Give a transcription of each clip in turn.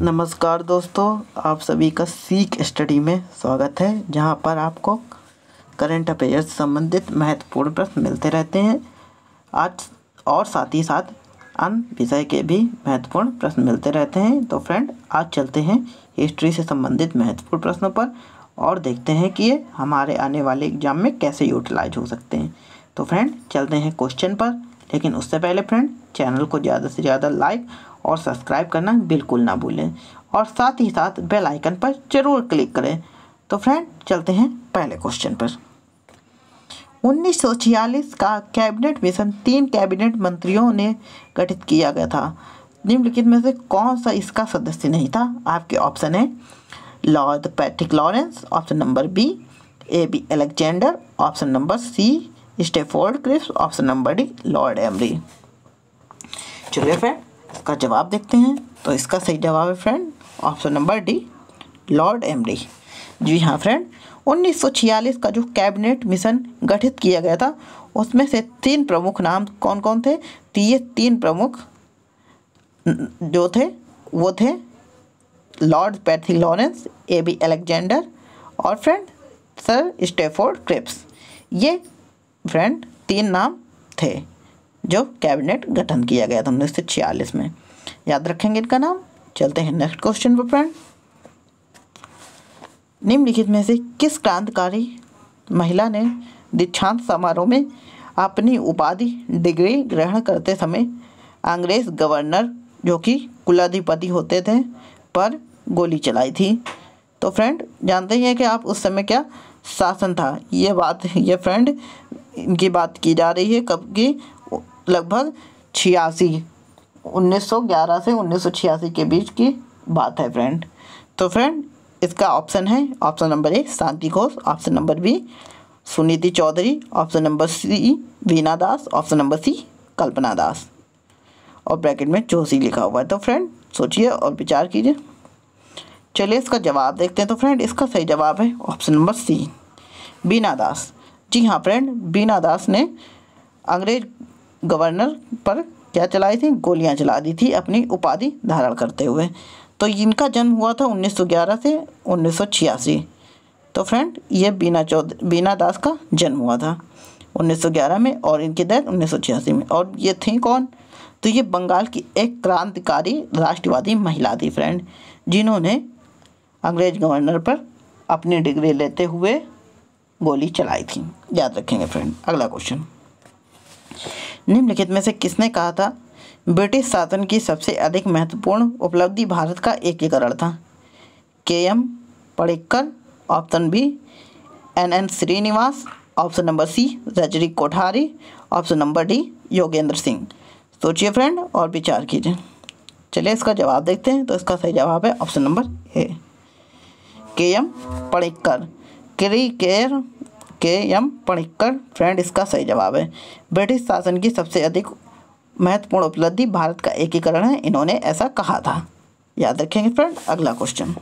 नमस्कार दोस्तों आप सभी का सीख स्टडी में स्वागत है जहां पर आपको करंट अफेयर्स संबंधित महत्वपूर्ण प्रश्न मिलते रहते हैं आज और साथ ही साथ अन्य विषय के भी महत्वपूर्ण प्रश्न मिलते रहते हैं तो फ्रेंड आज चलते हैं हिस्ट्री से संबंधित महत्वपूर्ण प्रश्नों पर और देखते हैं कि ये हमारे आने वाले एग्जाम में कैसे यूटिलाइज हो सकते हैं तो फ्रेंड चलते हैं क्वेश्चन पर लेकिन उससे पहले फ्रेंड चैनल को ज़्यादा से ज़्यादा लाइक और सब्सक्राइब करना बिल्कुल ना भूलें और साथ ही साथ बेल आइकन पर जरूर क्लिक करें तो फ्रेंड चलते हैं पहले क्वेश्चन पर 1946 का कैबिनेट मिशन तीन कैबिनेट मंत्रियों ने गठित किया गया था निम्नलिखित में से कौन सा इसका सदस्य नहीं था आपके ऑप्शन है Lord Patrick Lawrence option number B A B Alexander option number C Stafford Cripps option number D Lord Amery चलिए फ्रेंड का जवाब देखते हैं तो इसका सही जवाब है friend option number D Lord Amery जी हाँ फ्रेंड 1946 का जो कैबिनेट मिशन गठित किया गया था उसमें से तीन प्रमुख नाम कौन कौन थे तो ये तीन प्रमुख जो थे वो थे Lord Pethick Lawrence A B Alexander और फ्रेंड सर स्टेफोर्ड क्रिप्स ये फ्रेंड तीन नाम थे जो कैबिनेट गठन किया गया था उन्नीस सौ छियालीस में याद रखेंगे इनका नाम चलते हैं नेक्स्ट क्वेश्चन पर फ्रेंड निम्नलिखित में से किस क्रांतकारी महिला ने दीक्षांत समारोह में अपनी उपाधि डिग्री ग्रहण करते समय अंग्रेज गवर्नर जो कि कुलाधिपति होते थे पर गोली चलाई थी तो फ्रेंड जानते ही हैं कि आप उस समय क्या शासन था ये बात ये फ्रेंड इनकी बात की जा रही है कब की लगभग छियासी 1911 से 1986 के बीच की बात है फ्रेंड तो फ्रेंड इसका ऑप्शन है option number A Shanti Ghosh option number B Suniti Chaudhary option number C Veena Das option number C Kalpana Das और ब्रैकेट में जोशी लिखा हुआ है तो फ्रेंड सोचिए और विचार कीजिए चलिए इसका जवाब देखते हैं तो फ्रेंड इसका सही जवाब है ऑप्शन नंबर सी बीना दास जी हाँ फ्रेंड बीना दास ने अंग्रेज गवर्नर पर क्या चलाई थी गोलियां चला दी थी अपनी उपाधि धारण करते हुए तो इनका जन्म हुआ था 1911 से उन्नीस तो फ्रेंड ये बीना चौधरी बीना दास का जन्म हुआ था 1911 में और इनकी डेथ उन्नीस में और ये थी कौन तो ये बंगाल की एक क्रांतिकारी राष्ट्रवादी महिला थी फ्रेंड जिन्होंने अंग्रेज गवर्नर पर अपनी डिग्री लेते हुए गोली चलाई थी याद रखेंगे फ्रेंड अगला क्वेश्चन निम्नलिखित में से किसने कहा था ब्रिटिश शासन की सबसे अधिक महत्वपूर्ण उपलब्धि भारत का एकीकरण था के एम पड़ेकर option B N N Srinivas option number C Rajni Kothari option number D Yogendra Singh सोचिए फ्रेंड और विचार कीजिए चलिए इसका जवाब देखते हैं तो इसका सही जवाब है ऑप्शन नंबर ए के एम पड़ेकर क्री केयर के एम पणिक्कर फ्रेंड इसका सही जवाब है ब्रिटिश शासन की सबसे अधिक महत्वपूर्ण उपलब्धि भारत का एकीकरण है इन्होंने ऐसा कहा था याद रखेंगे फ्रेंड अगला क्वेश्चन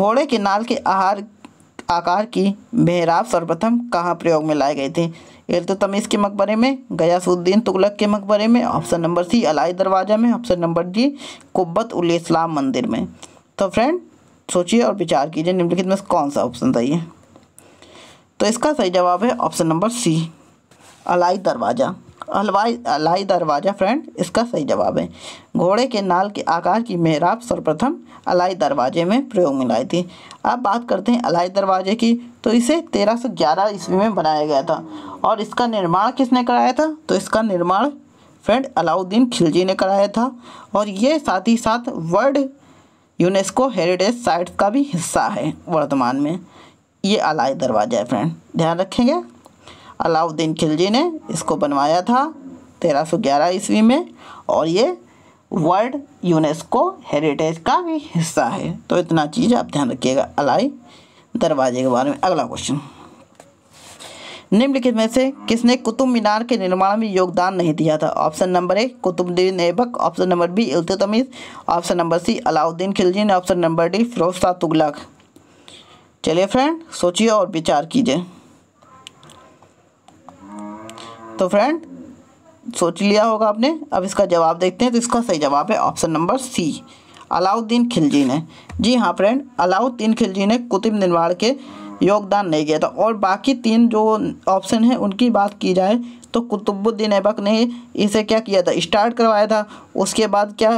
घोड़े के नाल के आहार आकार की मेहराब सर्वप्रथम कहाँ प्रयोग में लाए गए थे तो तमीज़ के मकबरे में गयासुद्दीन तुगलक के मकबरे में ऑप्शन नंबर सी अलाई दरवाज़ा में option number D Quwwat ul Islam मंदिर में तो फ्रेंड सोचिए और विचार कीजिए निम्नलिखित में कौन सा ऑप्शन सही है तो इसका सही जवाब है ऑप्शन नंबर सी अलाई दरवाज़ा अलवाई अलाई दरवाज़ा फ्रेंड इसका सही जवाब है घोड़े के नाल के आकार की मेहराब सर्वप्रथम अलाई दरवाजे में प्रयोग में लाई थी अब बात करते हैं अलाई दरवाजे की तो इसे 1311 ईस्वी में बनाया गया था और इसका निर्माण किसने कराया था तो इसका निर्माण फ्रेंड अलाउद्दीन खिलजी ने कराया था और ये साथ ही साथ वर्ल्ड यूनेस्को हेरिटेज साइट का भी हिस्सा है वर्तमान में ये अलाई दरवाज़ा है फ्रेंड ध्यान रखेंगे अलाउद्दीन खिलजी ने इसको बनवाया था 1311 ईस्वी में और ये वर्ल्ड यूनेस्को हेरिटेज का भी हिस्सा है तो इतना चीज़ आप ध्यान रखिएगा अलाई दरवाजे के बारे में अगला क्वेश्चन निम्नलिखित में से किसने कुतुब मीनार के निर्माण में योगदान नहीं दिया था option number A Qutubuddin Aibak option number B Iltutmish option number C Alauddin Khilji ने option number D Firoz Shah Tughlaq चलिए फ्रेंड सोचिए और विचार कीजिए तो फ्रेंड सोच लिया होगा आपने अब इसका जवाब देखते हैं तो इसका सही जवाब है option number C Alauddin Khilji ने जी हाँ फ्रेंड अलाउद्दीन खिलजी ने कुतुब निर्माण के योगदान नहीं किया था और बाकी तीन जो ऑप्शन है उनकी बात की जाए तो कुतुबुद्दीन ऐबक ने इसे क्या किया था स्टार्ट करवाया था उसके बाद क्या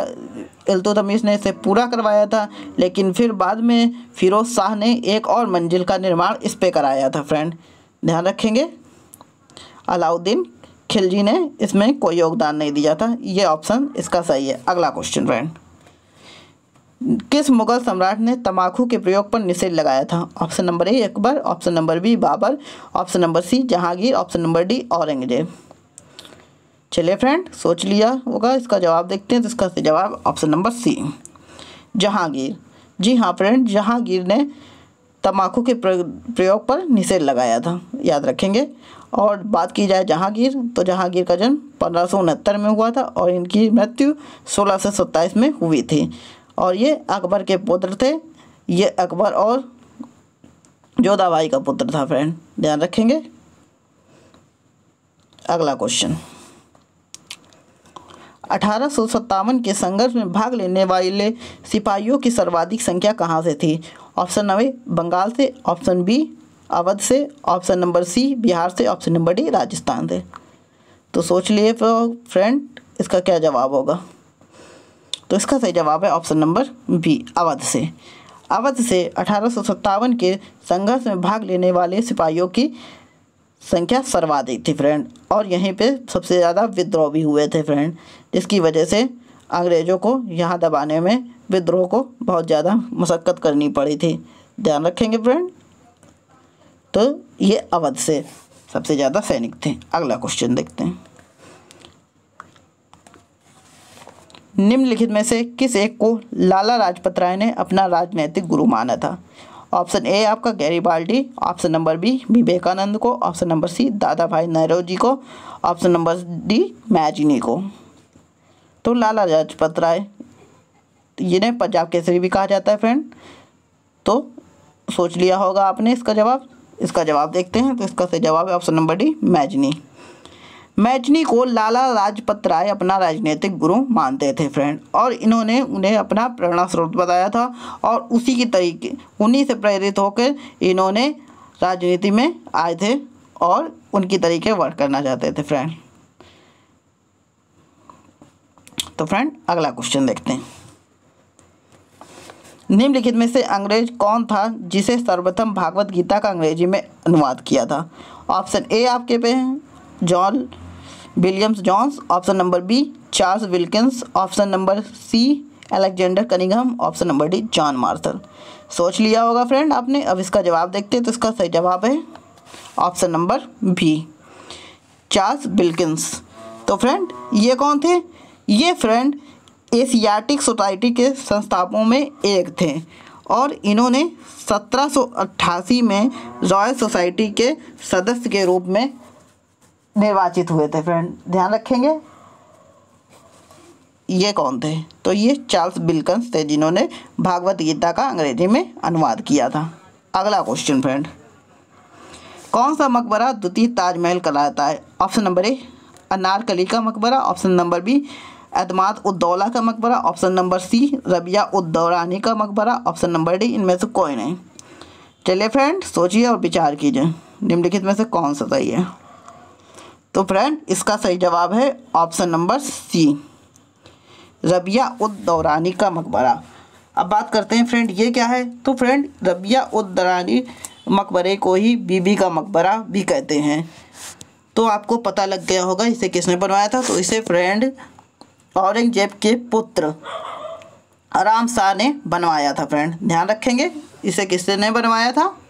इल्तुतमिश ने इसे पूरा करवाया था लेकिन फिर बाद में फिरोज़ शाह ने एक और मंजिल का निर्माण इस पर कराया था फ्रेंड ध्यान रखेंगे अलाउद्दीन खिलजी ने इसमें कोई योगदान नहीं दिया था ये ऑप्शन इसका सही है अगला क्वेश्चन फ्रेंड किस मुगल सम्राट ने तम्बाकू के प्रयोग पर निषेध लगाया था option number A Akbar option number B Babur option number C Jahangir option number D Aurangzeb चलिए फ्रेंड सोच लिया होगा इसका जवाब देखते हैं तो इसका जवाब ऑप्शन नंबर सी जहांगीर जी हाँ फ्रेंड जहांगीर ने तम्बाकू के प्रयोग पर निषेध लगाया था याद रखेंगे और बात की जाए जहांगीर तो जहांगीर का जन्म पंद्रह में हुआ था और इनकी मृत्यु सोलह में हुई थी और ये अकबर के पुत्र थे ये अकबर और जोधाबाई का पुत्र था फ्रेंड ध्यान रखेंगे अगला क्वेश्चन अठारह के संघर्ष में भाग लेने वाले सिपाहियों की सर्वाधिक संख्या कहाँ से थी ऑप्शन नवे बंगाल से ऑप्शन बी अवध से ऑप्शन नंबर सी बिहार से ऑप्शन नंबर डी राजस्थान से तो सोच लिए फ्रेंड इसका क्या जवाब होगा तो इसका सही जवाब है ऑप्शन नंबर बी अवध से अवध से अठारह के संघर्ष में भाग लेने वाले सिपाहियों की संख्या सर्वाधिक थी फ्रेंड और यहीं पे सबसे ज़्यादा विद्रोह भी हुए थे फ्रेंड जिसकी वजह से अंग्रेज़ों को यहाँ दबाने में विद्रोह को बहुत ज़्यादा मशक्क़त करनी पड़ी थी ध्यान रखेंगे फ्रेंड तो ये अवध से सबसे ज़्यादा सैनिक थे अगला क्वेश्चन देखते हैं निम्नलिखित में से किस एक को लाला लाजपत राय ने अपना राजनैतिक गुरु माना था ऑप्शन ए आपका गैरी बाल्टी ऑप्शन नंबर बी विवेकानंद को ऑप्शन नंबर सी दादा भाई नेहरू जी को ऑप्शन नंबर डी मैजिनी को तो लाला लाजपत राय जिन्हें पंजाब केसरी भी कहा जाता है फ्रेंड तो सोच लिया होगा आपने इसका जवाब इसका जवाब देखते हैं तो इसका सही जवाब है option number D Mazzini Mazzini को लाला लाजपत राय अपना राजनीतिक गुरु मानते थे फ्रेंड और इन्होंने उन्हें अपना प्रेरणा स्रोत बताया था और उसी की तरीके उन्हीं से प्रेरित होकर इन्होंने राजनीति में आए थे और उनकी तरीके वर्क करना चाहते थे फ्रेंड तो फ्रेंड अगला क्वेश्चन देखते हैं निम्नलिखित में से अंग्रेज कौन था जिसे सर्वप्रथम भागवत गीता का अंग्रेजी में अनुवाद किया था ऑप्शन ए आपके पे हैं John Williams Jones option number B Charles Wilkins option number C Alexander Cunningham option number D John Marshall सोच लिया होगा फ्रेंड आपने अब इसका जवाब देखते हैं तो इसका सही जवाब है option number B Charles Wilkins तो फ्रेंड ये कौन थे ये फ्रेंड एशियाटिक सोसाइटी के संस्थापकों में एक थे और इन्होंने 1788 में रॉयल सोसाइटी के सदस्य के रूप में निर्वाचित हुए थे फ्रेंड ध्यान रखेंगे ये कौन थे तो ये चार्ल्स बिल्कन्स थे जिन्होंने भागवत गीता का अंग्रेजी में अनुवाद किया था अगला क्वेश्चन फ्रेंड कौन सा मकबरा द्वितीय ताजमहल कहलाता है ऑप्शन नंबर ए अनारकली का मकबरा option number B Itimad Uddaula का मकबरा option number C Rabia Uddaurani का मकबरा ऑप्शन नंबर डी इनमें से कोई नहीं चलिए फ्रेंड सोचिए और विचार कीजिए निम्नलिखित में से कौन सा सही है तो फ्रेंड इसका सही जवाब है ऑप्शन नंबर सी रबिया उद दौरानी का मकबरा अब बात करते हैं फ्रेंड ये क्या है तो फ्रेंड रबिया उद दौरानी मकबरे को ही बीबी का मकबरा भी कहते हैं तो आपको पता लग गया होगा इसे किसने बनवाया था तो इसे फ्रेंड औरंगजेब के पुत्र आराम शाह ने बनवाया था फ्रेंड ध्यान रखेंगे इसे किसने बनवाया था